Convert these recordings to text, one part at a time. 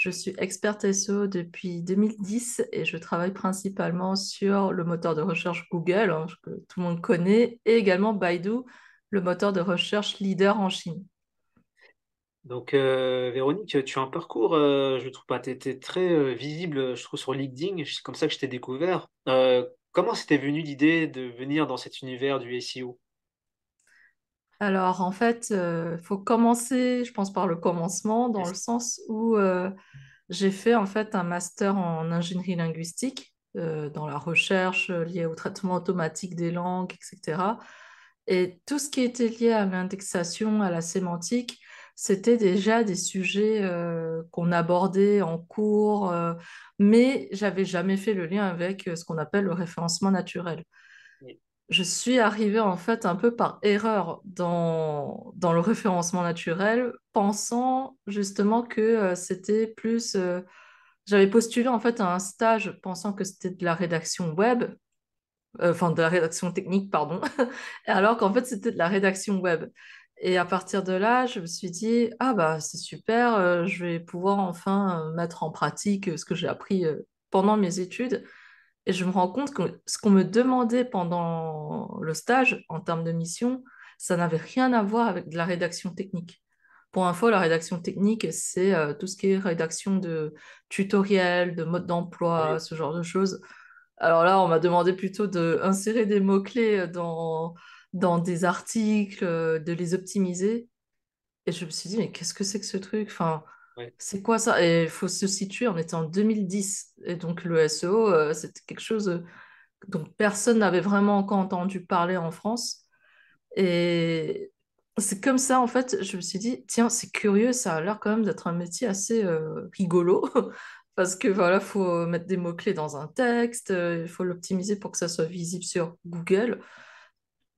Je suis experte SEO depuis 2010 et je travaille principalement sur le moteur de recherche Google, hein, que tout le monde connaît, et également Baidu, le moteur de recherche leader en Chine. Donc, euh, Véronique, tu as un parcours, euh, je trouve pas, tu très euh, visible, je trouve, sur LinkedIn, c'est comme ça que je t'ai découvert. comment c'était venu l'idée de venir dans cet univers du SEO alors, en fait, il euh, faut commencer, je pense, par le commencement, dans le sens où euh, j'ai fait en fait un master en ingénierie linguistique euh, dans la recherche liée au traitement automatique des langues, etc. Et tout ce qui était lié à l'indexation, à la sémantique, c'était déjà des sujets qu'on abordait en cours, mais j'avais jamais fait le lien avec ce qu'on appelle le référencement naturel je suis arrivée en fait un peu par erreur dans, dans le référencement naturel, pensant justement que euh, c'était plus... Euh, j'avais postulé en fait à un stage pensant que c'était de la rédaction web, euh, enfin de la rédaction technique, pardon, alors qu'en fait c'était de la rédaction web. Et à partir de là, je me suis dit, ah bah c'est super, je vais pouvoir enfin mettre en pratique ce que j'ai appris pendant mes études. Et je me rends compte que ce qu'on me demandait pendant le stage en termes de mission, ça n'avait rien à voir avec de la rédaction technique. Pour info, la rédaction technique, c'est euh, tout ce qui est rédaction de tutoriels, de mode d'emploi, ce genre de choses. Alors là, on m'a demandé plutôt d'insérer insérer des mots-clés dans, dans des articles, euh, de les optimiser. Et je me suis dit, mais qu'est-ce que c'est que ce truc enfin, c'est quoi ça Et il faut se situer, on était en 2010, et donc le SEO, euh, c'était quelque chose euh, dont personne n'avait vraiment encore entendu parler en France. Et c'est comme ça, en fait, je me suis dit, tiens, c'est curieux, ça a l'air quand même d'être un métier assez euh, rigolo, parce que voilà, faut mettre des mots-clés dans un texte, il faut l'optimiser pour que ça soit visible sur Google.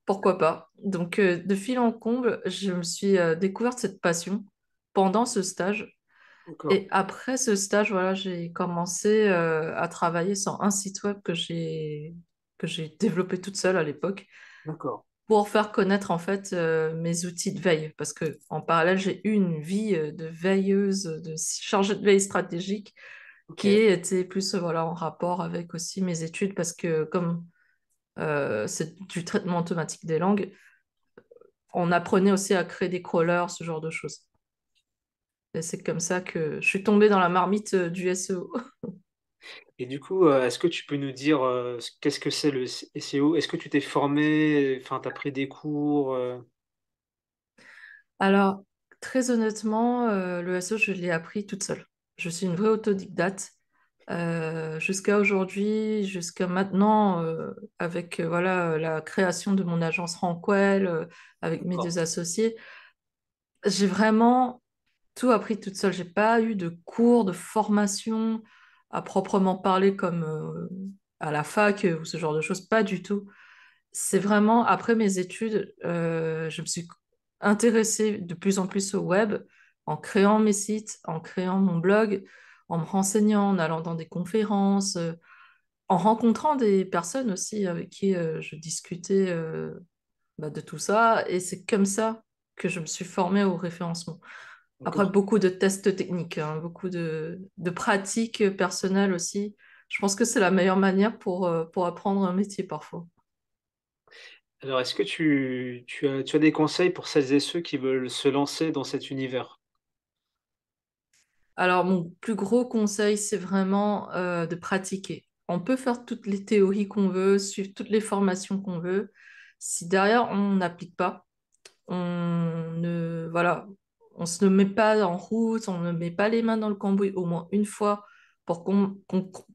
Pourquoi pas Donc, de fil en comble, je me suis découverte cette passion pendant ce stage et après ce stage, j'ai commencé euh, à travailler sur un site web que j'ai que j'ai développé toute seule à l'époque. Pour faire connaître en fait euh, mes outils de veille, parce que en parallèle j'ai eu une vie euh, de veilleuse, de chargée de veille stratégique, qui était plus en rapport avec aussi mes études, parce que comme c'est du traitement automatique des langues, on apprenait aussi à créer des crawlers, ce genre de choses c'est comme ça que je suis tombée dans la marmite euh, du SEO. Et du coup, euh, est-ce que tu peux nous dire euh, qu'est-ce que c'est le SEO Est-ce que tu t'es formé Enfin, tu as pris des cours Alors, très honnêtement, le SEO, je l'ai appris toute seule. Je suis une vraie autodidacte. jusqu'à aujourd'hui, jusqu'à maintenant, avec voilà, la création de mon agence Rankwell, avec mes deux associés, j'ai vraiment tout appris toute seule. J'ai pas eu de cours, de formation à proprement parler comme euh, à la fac ou ce genre de choses, pas du tout. C'est vraiment après mes études, euh, je me suis intéressée de plus en plus au web en créant mes sites, en créant mon blog, en me renseignant, en allant dans des conférences, euh, en rencontrant des personnes aussi avec qui je discutais bah, de tout ça. Et c'est comme ça que je me suis formée au référencement. Après, beaucoup de tests techniques, hein, beaucoup de, de, pratiques personnelles aussi. Je pense que c'est la meilleure manière pour, euh, pour apprendre un métier parfois. Alors, est-ce que tu, tu, as, tu, as, des conseils pour celles et ceux qui veulent se lancer dans cet univers Alors, mon plus gros conseil, c'est vraiment euh, de pratiquer. On peut faire toutes les théories qu'on veut, suivre toutes les formations qu'on veut. Si derrière, on n'applique pas, on ne, voilà, on se met pas en route, on ne met pas les mains dans le cambouis au moins une fois pour,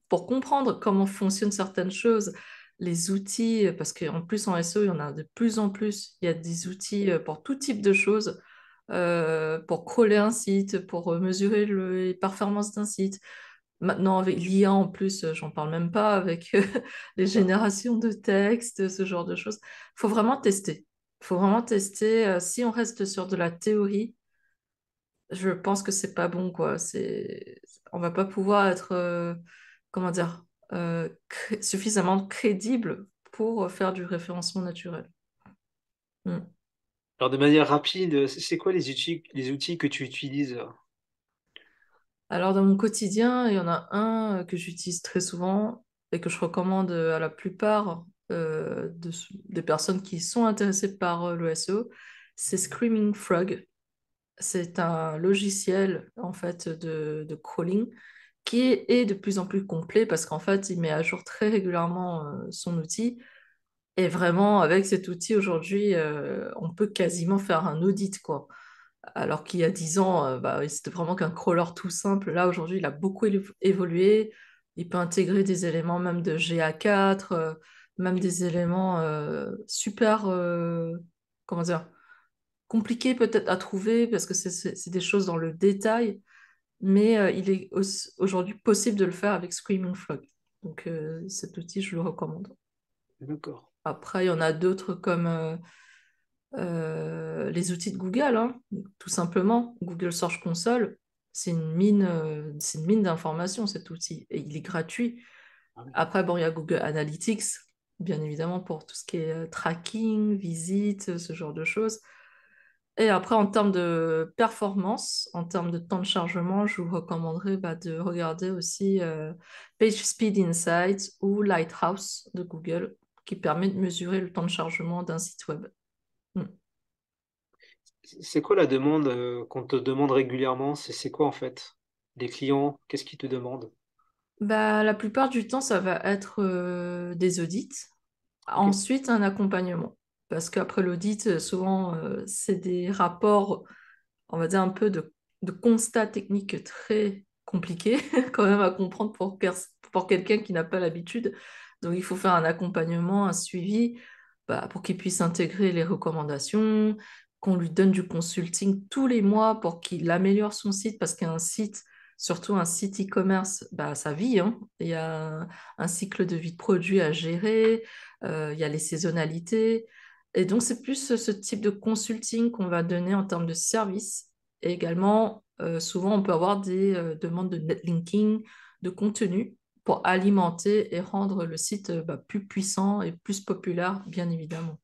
comprendre comment fonctionnent certaines choses, les outils, parce qu'en plus en SEO, il y en a de plus en plus, il y a des outils euh, pour tout type de choses, euh, pour crawler un site, pour euh, mesurer les performances d'un site. Maintenant, avec l'IA en plus, j'en parle même pas, avec les générations de textes, ce genre de choses. Il faut vraiment tester. Il faut vraiment tester. si on reste sur de la théorie, je pense que c'est pas bon, quoi. C'est, on va pas pouvoir être, euh, comment dire, euh, suffisamment crédible pour faire du référencement naturel. Mm. Alors, de manière rapide, c'est quoi les outils, les outils que tu utilises Alors, dans mon quotidien, il y en a un euh, que j'utilise très souvent et que je recommande à la plupart de, des personnes qui sont intéressées par le c'est Screaming Frog c'est un logiciel en fait de, crawling qui est, de plus en plus complet parce qu'en fait il met à jour très régulièrement euh, son outil et vraiment avec cet outil aujourd'hui euh, on peut quasiment faire un audit quoi alors qu'il y a 10 ans euh, bah c'était vraiment qu'un crawler tout simple là aujourd'hui il a beaucoup évolué il peut intégrer des éléments même de GA4 même des éléments super comment dire compliqué peut-être à trouver parce que c'est des choses dans le détail, mais euh, il est aujourd'hui possible de le faire avec Screaming Frog. Donc euh, cet outil, je le recommande. D'accord. Après, il y en a d'autres comme euh, les outils de Google, hein. tout simplement. Google Search Console, c'est une mine, c'est une mine d'informations cet outil, et il est gratuit. Ah Après, bon, il y a Google Analytics, bien évidemment, pour tout ce qui est tracking, visite, ce genre de choses. Et après, en termes de performance, en termes de temps de chargement, je vous recommanderais bah, de regarder aussi euh, PageSpeed Insights ou Lighthouse de Google, qui permet de mesurer le temps de chargement d'un site web. Hmm. C'est quoi la demande euh, qu'on te demande régulièrement C'est quoi en fait Des clients, qu'est-ce qu'ils te demandent bah, La plupart du temps, ça va être euh, des audits, ensuite un accompagnement parce qu'après l'audit, euh, souvent, euh, c'est des rapports, on va dire, un peu de, de constats techniques très compliqués, quand même à comprendre pour, pour quelqu'un qui n'a pas l'habitude. Donc, il faut faire un accompagnement, un suivi bah, pour qu'il puisse intégrer les recommandations, qu'on lui donne du consulting tous les mois pour qu'il améliore son site, parce qu'un site, surtout un site e-commerce, bah, ça vit. Hein. Il y a un, cycle de vie de produit à gérer, euh, il y a les saisonnalités. Et donc, c'est plus euh, ce type de consulting qu'on va donner en termes de service. Et également, euh, souvent, on peut avoir des euh, demandes de netlinking, de contenu pour alimenter et rendre le site bah, plus puissant et plus populaire, bien évidemment.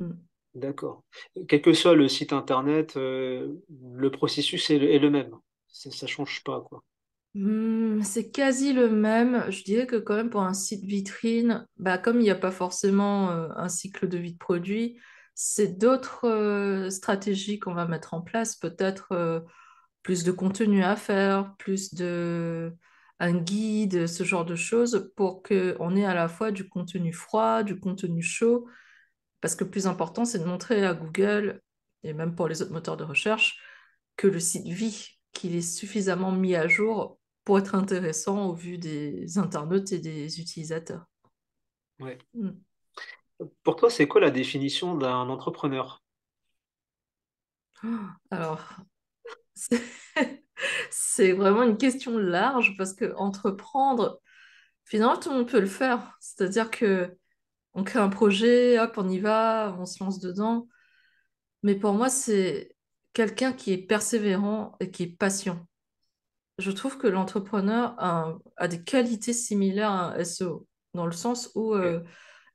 Hmm. D'accord. Quel que soit le site internet, le processus est le, même. ça ne change pas. Quoi. Hmm, c'est quasi le même. Je dirais que quand même pour un site vitrine, bah comme il n'y a pas forcément euh, un cycle de vie de produit, c'est d'autres euh, stratégies qu'on va mettre en place. Peut-être euh, plus de contenu à faire, plus de un guide, ce genre de choses, pour qu'on ait à la fois du contenu froid, du contenu chaud. Parce que le plus important, c'est de montrer à Google, et même pour les autres moteurs de recherche, que le site vit, qu'il est suffisamment mis à jour pour être intéressant au vu des internautes et des utilisateurs. Mm. Pour toi, c'est quoi la définition d'un entrepreneur Alors, c'est vraiment une question large parce que entreprendre, finalement, tout le monde peut le faire. C'est-à-dire que on crée un projet, hop, on y va, on se lance dedans. Mais pour moi, c'est quelqu'un qui est persévérant et qui est patient je trouve que l'entrepreneur a, des qualités similaires à un SEO, dans le sens où euh,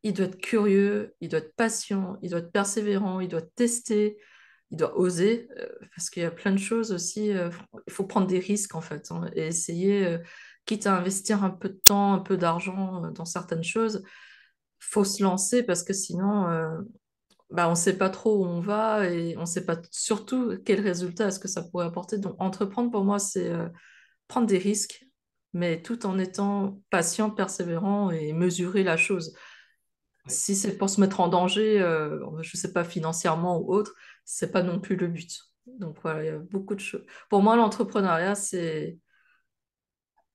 il doit être curieux, il doit être patient, il doit être persévérant, il doit tester, il doit oser, euh, parce qu'il y a plein de choses aussi. Euh, il faut prendre des risques, en fait, hein, et essayer, quitte à investir un peu de temps, un peu d'argent dans certaines choses, faut se lancer, parce que sinon, bah, on ne sait pas trop où on va, et on ne sait pas surtout quel résultat est-ce que ça pourrait apporter. Donc, entreprendre, pour moi, c'est prendre des risques, mais tout en étant patient, persévérant et mesurer la chose. Si c'est pour se mettre en danger, euh, je ne sais pas, financièrement ou autre, c'est pas non plus le but. Donc voilà, il y a beaucoup de choses. Pour moi, l'entrepreneuriat, c'est.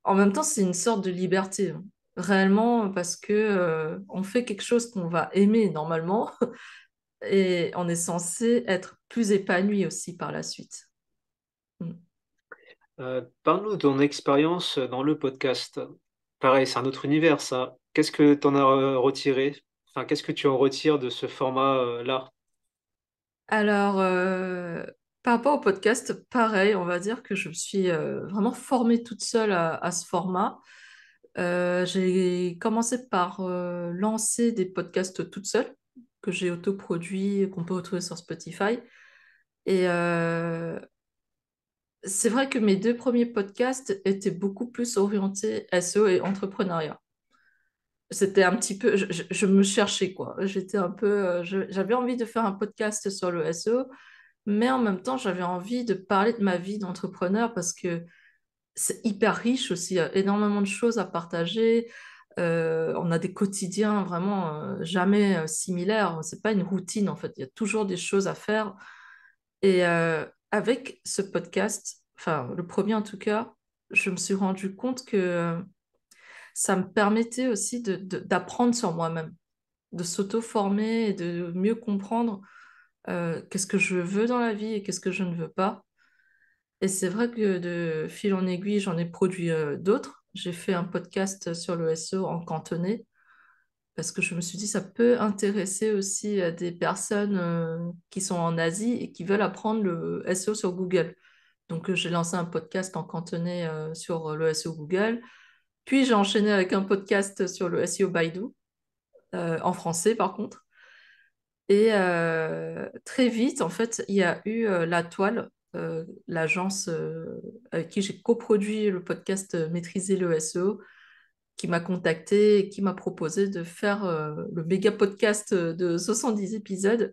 En même temps, c'est une sorte de liberté, hein. réellement, parce que euh, on fait quelque chose qu'on va aimer normalement, et on est censé être plus épanoui aussi par la suite. Mmh. Euh, parle-nous de ton expérience dans le podcast. Pareil, c'est un autre univers, ça. Qu'est-ce que tu en as euh, retiré enfin, Qu'est-ce que tu en retires de ce format-là euh, Alors, par rapport au podcast, pareil, on va dire que je me suis vraiment formée toute seule à, ce format. j'ai commencé par lancer des podcasts toute seule, que j'ai autoproduits, qu'on peut retrouver sur Spotify. Et c'est vrai que mes deux premiers podcasts étaient beaucoup plus orientés SEO et entrepreneuriat. C'était un petit peu, je, me cherchais quoi. J'étais un peu, euh, j'avais envie de faire un podcast sur le SEO, mais en même temps, j'avais envie de parler de ma vie d'entrepreneur parce que c'est hyper riche aussi. Il y a énormément de choses à partager. Euh, on a des quotidiens vraiment euh, jamais similaires. C'est pas une routine en fait. Il y a toujours des choses à faire. Et, avec ce podcast, enfin le premier en tout cas, je me suis rendu compte que euh, ça me permettait aussi d'apprendre sur moi-même, de s'auto-former et de mieux comprendre euh, qu'est-ce que je veux dans la vie et qu'est-ce que je ne veux pas. Et c'est vrai que de fil en aiguille, j'en ai produit euh, d'autres. J'ai fait un podcast sur le SEO en cantonais parce que je me suis dit ça peut intéresser aussi à euh, des personnes euh, qui sont en Asie et qui veulent apprendre le SEO sur Google. Donc euh, j'ai lancé un podcast en cantonais sur le SEO Google, puis j'ai enchaîné avec un podcast sur le SEO Baidu, en français par contre. Et très vite, en fait, il y a eu La Toile, l'agence avec qui j'ai coproduit le podcast Maîtriser le SEO, qui m'a contacté et qui m'a proposé de faire euh, le méga podcast euh, de 70 épisodes.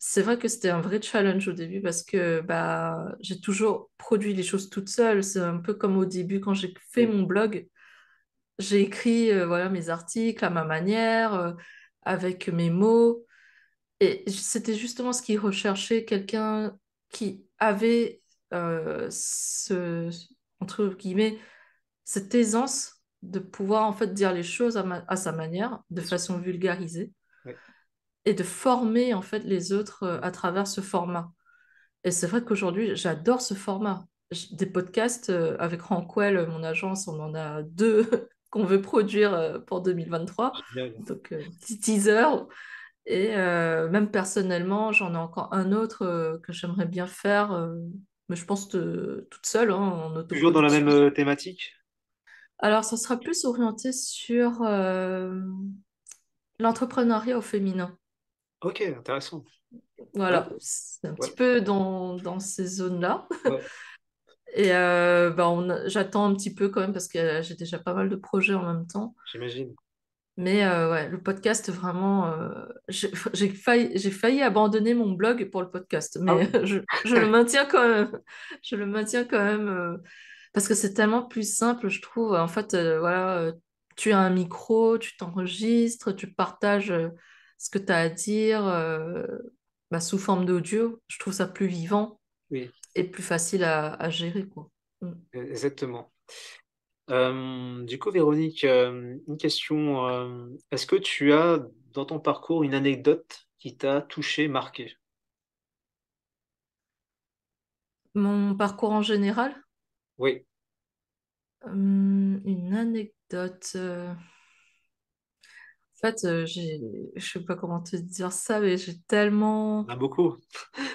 C'est vrai que c'était un vrai challenge au début parce que bah, j'ai toujours produit les choses toute seule. C'est un peu comme au début quand j'ai fait mon blog. J'ai écrit euh, voilà, mes articles à ma manière, avec mes mots. Et c'était justement ce qu'il recherchait, quelqu'un qui avait ce, entre guillemets, cette aisance de pouvoir en fait dire les choses à, sa manière, de façon vulgarisée, et de former en fait les autres euh, à travers ce format. Et c'est vrai qu'aujourd'hui, j'adore ce format. Des podcasts euh, avec Ranquel, euh, mon agence, on en a deux qu'on veut produire pour 2023. Ah, Donc, petit teaser. Et même personnellement, j'en ai encore un autre que j'aimerais bien faire, mais je pense toute seule. Hein, Toujours dans la même thématique alors, ça sera plus orienté sur euh, l'entrepreneuriat au féminin. Ok, intéressant. Voilà, c'est un petit peu dans, ces zones-là. Et euh, bah, j'attends un petit peu quand même parce que j'ai déjà pas mal de projets en même temps. J'imagine. Mais euh, ouais, le podcast, vraiment, j'ai failli, abandonner mon blog pour le podcast, ah mais je, je, le maintiens quand même. Je le maintiens quand même parce que c'est tellement plus simple, je trouve. En fait, euh, voilà, euh, tu as un micro, tu t'enregistres, tu partages euh, ce que tu as à dire bah, sous forme d'audio. Je trouve ça plus vivant et plus facile à, gérer. Quoi. Mm. E-, exactement. du coup, Véronique, une question. Est-ce que tu as dans ton parcours une anecdote qui t'a touché, marqué Mon parcours en général oui. Hum, une anecdote. Euh, en fait, euh, je ne sais pas comment te dire ça, mais j'ai tellement. Il y en a beaucoup.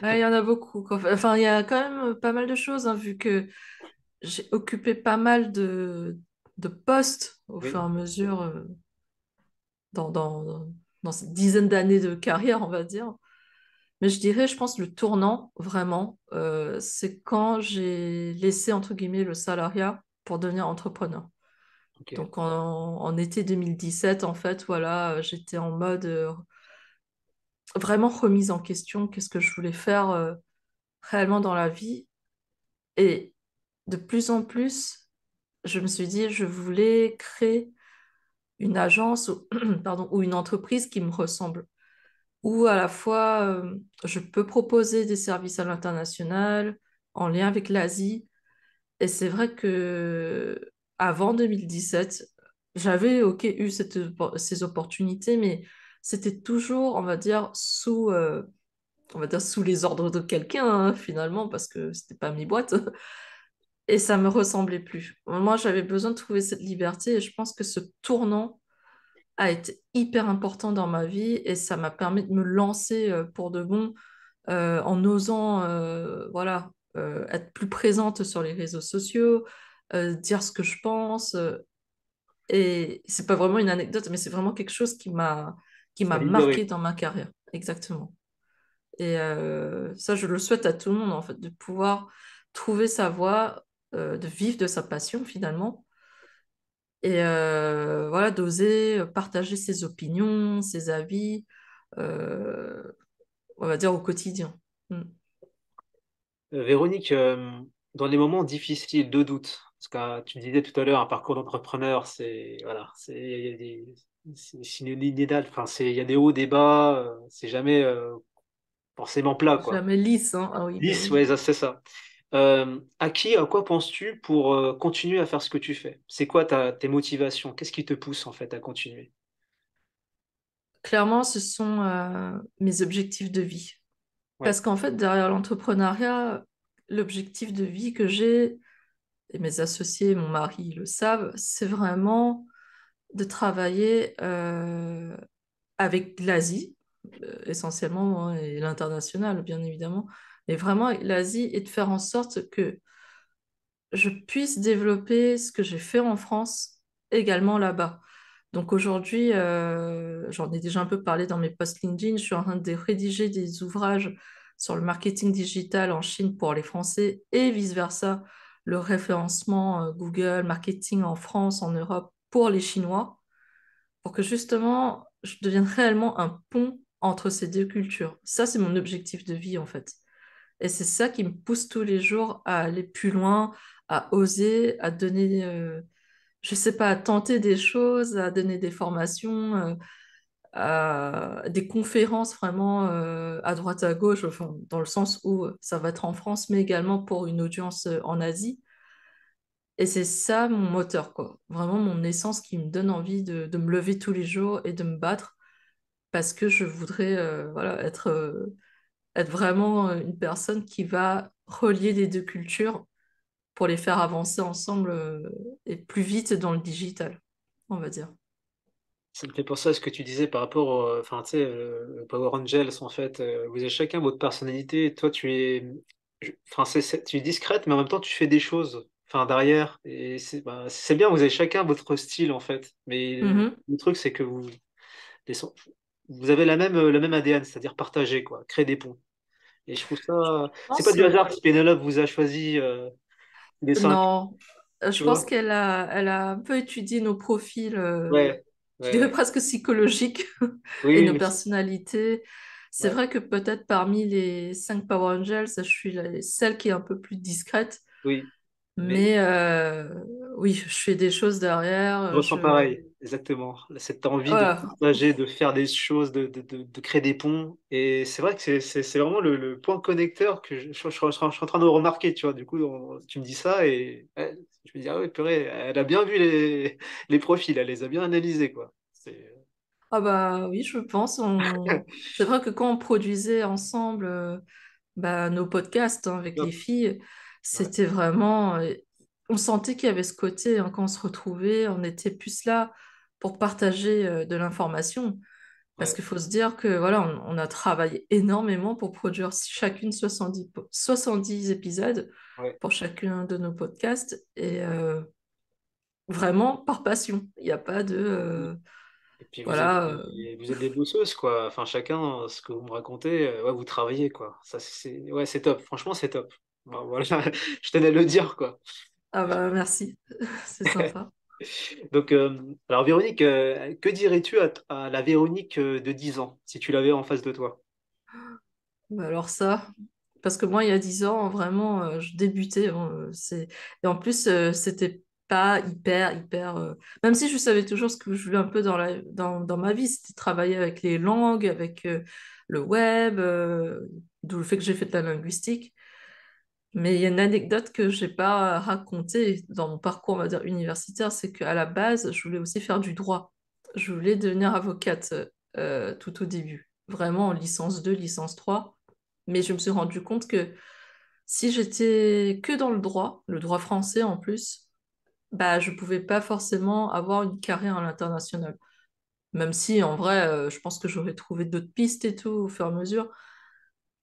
il y en a beaucoup. Enfin, il y a quand même euh, pas mal de choses, hein, vu que j'ai occupé pas mal de, postes au fur et à mesure dans, dans, dans cette dizaine d'années de carrière, on va dire. Mais je dirais, je pense, le tournant vraiment, euh, c'est quand j'ai laissé, entre guillemets, le salariat pour devenir entrepreneur. Donc en, été 2017, en fait, voilà, euh, j'étais en mode euh, vraiment remise en question, qu'est-ce que je voulais faire réellement dans la vie. Et de plus en plus, je me suis dit, je voulais créer une agence pardon, ou une entreprise qui me ressemble où à la fois euh, je peux proposer des services à l'international en lien avec l'Asie. Et c'est vrai que avant 2017, j'avais ok eu cette, ces opportunités, mais c'était toujours, on va dire, sous euh, on va dire sous les ordres de quelqu'un hein, finalement parce que c'était pas mes boîtes et ça me ressemblait plus. Moi, j'avais besoin de trouver cette liberté et je pense que ce tournant a été hyper important dans ma vie et ça m'a permis de me lancer euh, pour de bon euh, en osant euh, voilà, être plus présente sur les réseaux sociaux, dire ce que je pense. et c'est pas vraiment une anecdote, mais c'est vraiment quelque chose qui m'a qui m'a marqué dans ma carrière. Exactement. Et ça, je le souhaite à tout le monde, en fait, de pouvoir trouver sa voie, de vivre de sa passion finalement, et euh, voilà, d'oser partager ses opinions, ses avis, euh, on va dire au quotidien. Mm. Euh, Véronique, dans les moments difficiles de doute, parce que tu disais tout à l'heure, un parcours d'entrepreneur, c'est voilà, c'est il enfin, y a des hauts, des bas, c'est jamais forcément plat. Quoi. Jamais lisse. Hein ah oui, bah lisse, oui, c'est ça. Euh, à qui, à quoi penses-tu pour euh, continuer à faire ce que tu fais C'est quoi tes motivations Qu'est-ce qui te pousse en fait à continuer Clairement, ce sont euh, mes objectifs de vie. Parce qu'en fait, derrière l'entrepreneuriat, l'objectif de vie que j'ai, et mes associés mon mari le savent, c'est vraiment de travailler avec l'Asie, essentiellement, hein, et l'international, bien évidemment, et vraiment, l'Asie est de faire en sorte que je puisse développer ce que j'ai fait en France également là-bas. Donc aujourd'hui, euh, j'en ai déjà un peu parlé dans mes posts LinkedIn, je suis en train de rédiger des ouvrages sur le marketing digital en Chine pour les Français et vice-versa, le référencement euh, Google marketing en France, en Europe pour les Chinois, pour que justement, je devienne réellement un pont entre ces deux cultures. Ça, c'est mon objectif de vie en fait. Et c'est ça qui me pousse tous les jours à aller plus loin, à oser, à donner, je euh, je sais pas, à tenter des choses, à donner des formations, euh, à des conférences vraiment euh, à droite à gauche, dans le sens où ça va être en France, mais également pour une audience en Asie. Et c'est ça mon moteur, quoi. Vraiment mon essence qui me donne envie de, de me lever tous les jours et de me battre parce que je voudrais voilà, être être vraiment euh, une personne qui va relier les deux cultures pour les faire avancer ensemble euh, et plus vite dans le digital, on va dire. Ça me fait penser à ce que tu disais par rapport au, euh, enfin, tu Power Angels, en fait, vous avez chacun votre personnalité, toi tu es, enfin, tu es discrète, mais en même temps tu fais des choses. Enfin, derrière, et c'est bah, bien, vous avez chacun votre style en fait, mais mm-hmm. le truc c'est que vous, les, vous avez la même, euh, le même ADN, c'est-à-dire partager, quoi, créer des ponts. Et je trouve ça. C'est pas du hasard que Pénélope vous a choisi euh, des cinq. Non, euh, je pense qu'elle a, elle a un peu étudié nos profils, presque psychologiques, et nos personnalités. C'est vrai que peut-être parmi les cinq Power Angels, je suis la, celle qui est un peu plus discrète. Oui. Mais, euh, oui, je fais des choses derrière. Je euh, ressens pareil, exactement. Cette envie de partager, de faire des choses, de, de, de, créer des ponts. Et c'est vrai que c'est vraiment le, point connecteur que je, suis en train de remarquer, tu vois. Du coup, tu me dis ça et je me dis, ah ouais, elle a bien vu les, les profils, elle les a bien analysés, quoi. Ah bah oui, je pense. c'est vrai que quand on produisait ensemble euh, bah, nos podcasts hein, avec les filles, c'était vraiment. Euh, on sentait qu'il y avait ce côté, hein, quand on se retrouvait, on était plus là pour partager euh, de l'information. Parce qu'il faut se dire que voilà, on, a travaillé énormément pour produire chacune 70, 70 épisodes pour chacun de nos podcasts. Et euh, vraiment par passion. Il n'y a pas de. Mmh. et puis voilà, vous êtes des bosseuses, quoi. Enfin, chacun, ce que vous me racontez, vous travaillez, quoi. Ça, c'est ouais, top. Franchement, c'est top voilà, je tenais à le dire, quoi. Ah bah merci, c'est sympa. Donc, euh, alors Véronique, euh, que dirais-tu à, la Véronique euh, de 10 ans, si tu l'avais en face de toi bah, Alors ça, parce que moi, il y a 10 ans, vraiment, je débutais. Hein, et en plus, c'était pas hyper, hyper... Même si je savais toujours ce que je voulais un peu dans, la... dans, dans ma vie, c'était travailler avec les langues, avec le web, d'où le fait que j'ai fait de la linguistique. Mais il y a une anecdote que je n'ai pas euh, racontée dans mon parcours, on va dire, universitaire, c'est qu'à la base, je voulais aussi faire du droit. Je voulais devenir avocate euh, tout au début, vraiment en licence 2, licence 3. Mais je me suis rendu compte que si j'étais que dans le droit, le droit français en plus, bah, je ne pouvais pas forcément avoir une carrière à l'international. Même si, en vrai, euh, je pense que j'aurais trouvé d'autres pistes et tout au fur et à mesure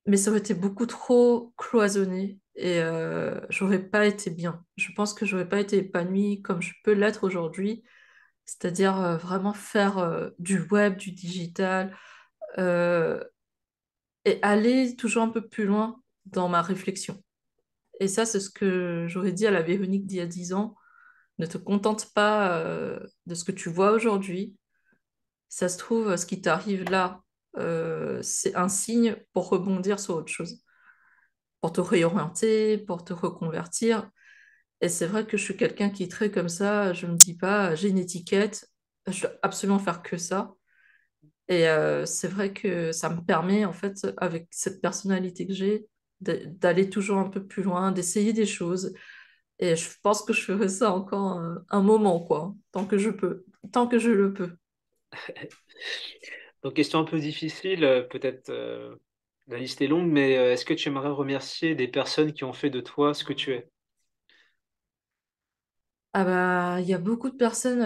mais ça aurait été beaucoup trop cloisonné et euh, j'aurais pas été bien. Je pense que j'aurais pas été épanouie comme je peux l'être aujourd'hui, c'est-à-dire euh, vraiment faire euh, du web, du digital euh, et aller toujours un peu plus loin dans ma réflexion. Et ça, c'est ce que j'aurais dit à la Véronique d'il y a dix ans. Ne te contente pas de ce que tu vois aujourd'hui. Ça se trouve, ce qui t'arrive là, euh, c'est un signe pour rebondir sur autre chose, pour te réorienter, pour te reconvertir. Et c'est vrai que je suis quelqu'un qui est très comme ça, je ne me dis pas, j'ai une étiquette, je dois absolument faire que ça. Et euh, c'est vrai que ça me permet, en fait, avec cette personnalité que j'ai, d'aller toujours un peu plus loin, d'essayer des choses. Et je pense que je ferai ça encore un, un moment, quoi, tant que je peux, tant que je le peux. Donc, question un peu difficile, euh, peut-être euh, la liste est longue, mais euh, est-ce que tu aimerais remercier des personnes qui ont fait de toi ce que tu es ah bah, il y a beaucoup de personnes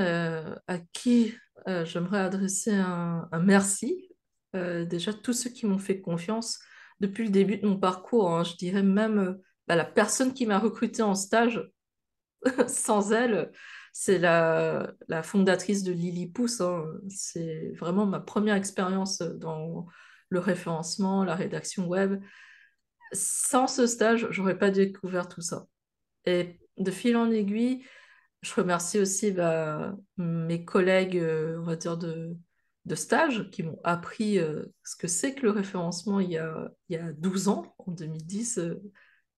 à qui j'aimerais adresser un, merci. déjà, tous ceux qui m'ont fait confiance depuis le début de mon parcours, hein. je dirais même bah, la personne qui m'a recruté en stage, sans elle, c'est la, fondatrice de Lily Pousse. Hein. C'est vraiment ma première expérience dans le référencement, la rédaction web. Sans ce stage, j'aurais pas découvert tout ça. Et de fil en aiguille, je remercie aussi bah, mes collègues, euh, on va de, stage qui m'ont appris euh, ce que c'est que le référencement il y, a, 12 ans, en 2010, euh,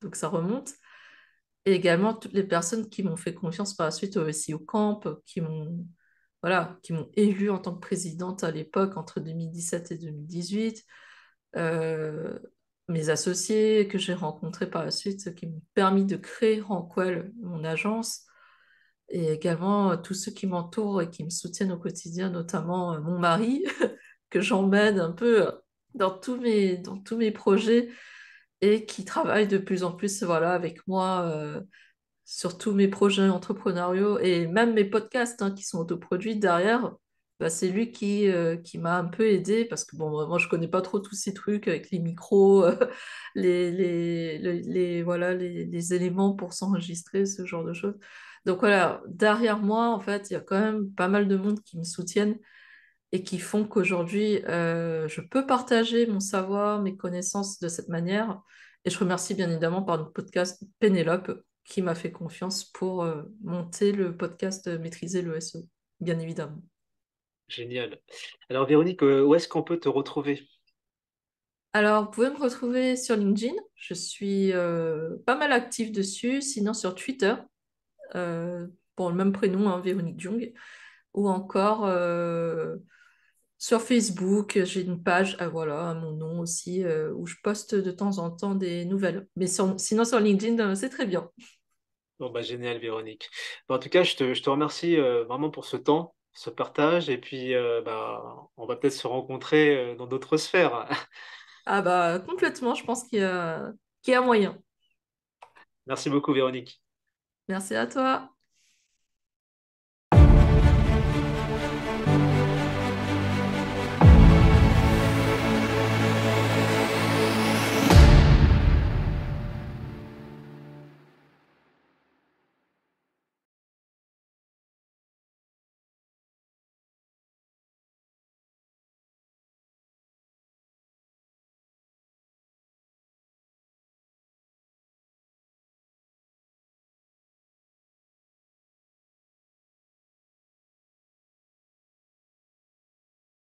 donc ça remonte et également toutes les personnes qui m'ont fait confiance par la suite aussi au Camp, qui m'ont voilà, élue en tant que présidente à l'époque entre 2017 et 2018, euh, mes associés que j'ai rencontrés par la suite, qui m'ont permis de créer quoi mon agence, et également euh, tous ceux qui m'entourent et qui me soutiennent au quotidien, notamment euh, mon mari, que j'emmène un peu dans tous mes, dans tous mes projets qui travaille de plus en plus voilà, avec moi euh, sur tous mes projets entrepreneuriaux et même mes podcasts hein, qui sont autoproduits derrière. Bah, c'est lui qui, euh, qui m'a un peu aidé parce que bon, moi je connais pas trop tous ces trucs avec les micros, les, les, les, éléments pour s'enregistrer, ce genre de choses. Donc voilà, derrière moi, en fait, il y a quand même pas mal de monde qui me soutiennent et qui font qu'aujourd'hui, euh, je peux partager mon savoir, mes connaissances de cette manière. Et je remercie bien évidemment par notre podcast Pénélope qui m'a fait confiance pour euh, monter le podcast Maîtriser le e, bien évidemment. Génial. Alors Véronique, euh, où est-ce qu'on peut te retrouver alors, vous pouvez me retrouver sur LinkedIn. Je suis pas mal active dessus, sinon sur Twitter, pour le même prénom, hein, Véronique Jung, ou encore sur Facebook, j'ai une page, euh, voilà, à mon nom aussi, euh, où je poste de temps en temps des nouvelles. Mais sinon, sur LinkedIn, euh, c'est très bien. Bon, bah, génial, Véronique. Bah, en tout cas, je te, remercie vraiment pour ce temps, ce partage. Et puis, bah, on va peut-être se rencontrer dans d'autres sphères. ah, bah, complètement, je pense qu'il y a moyen. Merci beaucoup, Véronique. Merci à toi.